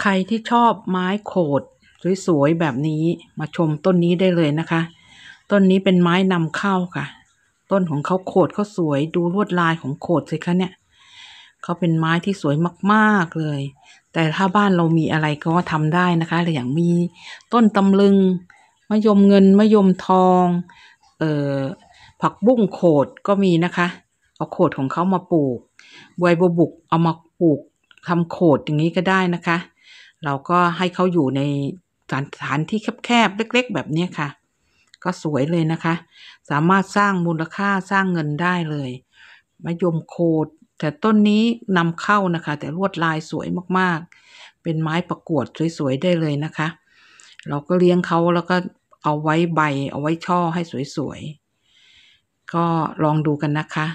ใครที่ชอบไม้โขดสวยๆแบบนี้มาชมต้นนี้ได้เลยนะคะ ต้นนี้เป็นไม้นำเข้าค่ะ ต้นของเขาโขดเขาสวยดูลวดลายของโขดสิคะเนี่ยเขาเป็นไม้ที่สวยมากๆเลย แต่ถ้าบ้านเรามีอะไรก็ทำได้นะคะอย่างมีต้นตำลึงมะยมเงินมะยมทองเอ่อผักบุ้งโขดก็มีนะคะ เอาโขดของเขามาปลูกใบบุบุกเอามาปลูกทำโขดอย่างนี้ก็ได้นะคะเราก็ให้เขาอยู่ในสถานที่แคบๆเล็ก ๆ แบบนี้ค่ะ ก็สวยเลยนะคะ สามารถสร้างมูลค่าสร้างเงินได้เลยมะยมโคด แต่ต้นนี้นำเข้านะคะ แต่ลวดลายสวยมากๆ เป็นไม้ประกวดสวยๆได้เลยนะคะ เราก็เลี้ยงเขาแล้วก็เอาไว้ใบ เอาไว้ช่อให้สวยๆ ก็ลองดูกันนะคะ